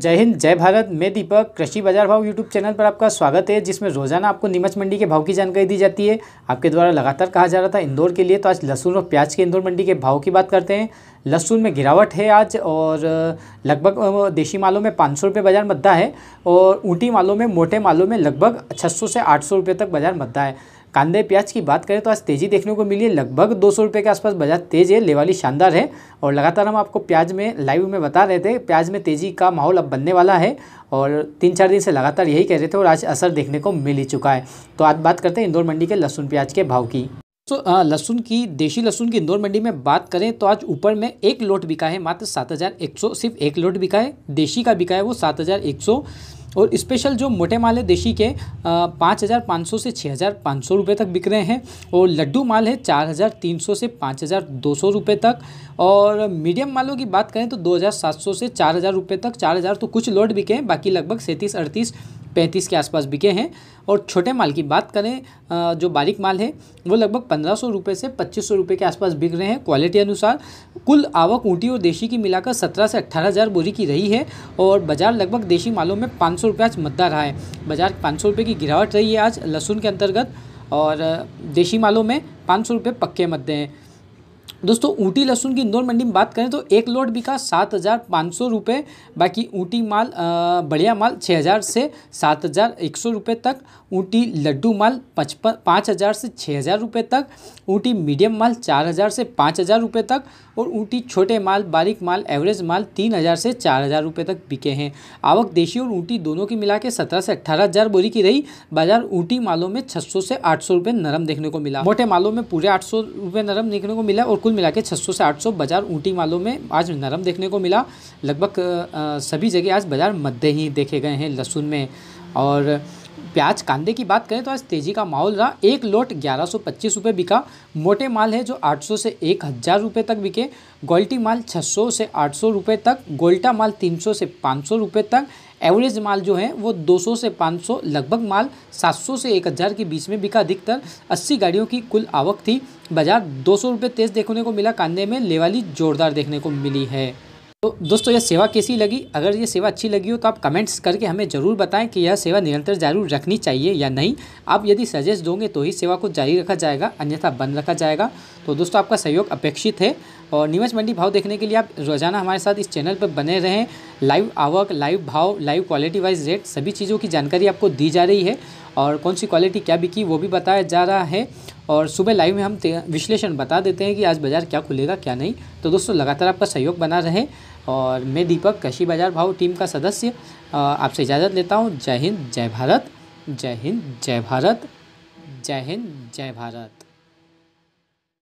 जय हिंद जय भारत मैं दीपक कृषि बाजार भाव यूट्यूब चैनल पर आपका स्वागत है जिसमें रोजाना आपको नीमच मंडी के भाव की जानकारी दी जाती है आपके द्वारा लगातार कहा जा रहा था इंदौर के लिए तो आज लहसुन और प्याज के इंदौर मंडी के भाव की बात करते हैं लहसुन में गिरावट है आज और लगभग देशी मालों में पाँच सौ रुपये बाजार मद्दा है और ऊँटी मालों में मोटे मालों में लगभग छः सौ से आठ सौ रुपये तक बाजार मद्दा है कांदे प्याज की बात करें तो आज तेज़ी देखने को मिली है लगभग दो सौ के आसपास बाजार तेज़ है लेवाली शानदार है और लगातार हम आपको प्याज में लाइव में बता रहे थे प्याज में तेज़ी का माहौल अब बनने वाला है और तीन चार दिन से लगातार यही कह रहे थे और आज असर देखने को मिल ही चुका है तो आज बात करते हैं इंदौर मंडी के लहसुन प्याज के भाव की तो लहसुन की देशी लहसुन की इंदौर मंडी में बात करें तो आज ऊपर में एक लोट बिका है मात्र सात हज़ार एक सौ सिर्फ एक लोट बिका है देशी का बिका है वो सात हज़ार एक सौ और स्पेशल जो मोटे माल है देशी के पाँच हज़ार पाँच सौ से छः हज़ार पाँच सौ रुपये तक बिक रहे हैं और लड्डू माल है चार हज़ार तीन सौ से पाँच हज़ार दो सौ रुपये तक और मीडियम मालों की बात करें तो दो हज़ार सात सौ से चार हज़ार रुपये तक चार हज़ार तो कुछ लोड बिके हैं बाकी लगभग सैंतीस अड़तीस पैंतीस के आसपास बिके हैं और छोटे माल की बात करें जो बारीक माल है वो लगभग पंद्रह सौ रुपये से पच्चीस सौ रुपये के आसपास बिक रहे हैं क्वालिटी अनुसार कुल आवक ऊँटी और देशी की मिलाकर सत्रह से अट्ठारह हज़ार बोरी की रही है और बाजार लगभग देशी मालों में पाँच सौ रुपये आज मद्दा रहा है बाजार पाँच सौ रुपये की गिरावट रही है आज लहसुन के अंतर्गत और देशी मालों में पाँच सौ रुपये पक्के मद्दे हैं दोस्तों ऊटी लहसुन की इंदौर मंडी में बात करें तो एक लोड बिका सात हज़ार पाँच सौ रुपये बाकी ऊटी माल बढ़िया माल छः हज़ार से सात हज़ार एक सौ रुपये तक ऊटी लड्डू माल पचपन पाँच हज़ार से छः हज़ार रुपये तक ऊटी मीडियम माल चार हज़ार से पाँच हज़ार रुपये तक और ऊटी छोटे माल बारीक माल एवरेज माल तीन हज़ार से चार हज़ार रुपये तक बिके हैं आवक देशी और ऊटी दोनों की मिला के सत्रह से अट्ठारह हज़ार बोरी की रही बाजार ऊटी मालों में छः सौ से आठ सौ रुपये नरम देखने को मिला मोटे मालों में पूरे आठ सौ रुपये नरम देखने को मिला और कुल मिला के 600 से 800 बाजार ऊँटी मालों में आज नरम देखने को मिला लगभग सभी जगह आज बाजार मध्य ही देखे गए हैं लहसुन में और प्याज कांदे की बात करें तो आज तेज़ी का माहौल रहा एक लोट ग्यारह सौ पच्चीस रुपये बिका मोटे माल है जो आठ सौ से एक हज़ार रुपये तक बिके गोल्टी माल छः सौ से आठ सौ रुपये तक गोल्टा माल तीन सौ से पाँच सौ रुपये तक एवरेज माल जो है वो 200 से 500 लगभग माल 700 से 1000 के बीच में बिका अधिकतर 80 गाड़ियों की कुल आवक थी बाजार दो सौ रुपये तेज देखने को मिला कांदे में लेवाली जोरदार देखने को मिली है तो दोस्तों यह सेवा कैसी लगी अगर ये सेवा अच्छी लगी हो तो आप कमेंट्स करके हमें ज़रूर बताएं कि यह सेवा निरंतर जारी रखनी चाहिए या नहीं आप यदि सजेस्ट दोगे तो ही सेवा को जारी रखा जाएगा अन्यथा बंद रखा जाएगा तो दोस्तों आपका सहयोग अपेक्षित है और नीमच मंडी भाव देखने के लिए आप रोज़ाना हमारे साथ इस चैनल पर बने रहें लाइव आवक लाइव भाव लाइव क्वालिटी वाइज रेट सभी चीज़ों की जानकारी आपको दी जा रही है और कौन सी क्वालिटी क्या बिकी वो भी बताया जा रहा है और सुबह लाइव में हम विश्लेषण बता देते हैं कि आज बाज़ार क्या खुलेगा क्या नहीं तो दोस्तों लगातार आपका सहयोग बना रहे और मैं दीपक कृषि बाज़ार भाव टीम का सदस्य आपसे इजाज़त लेता हूँ जय हिंद जय भारत जय हिंद जय भारत जय हिंद जय भारत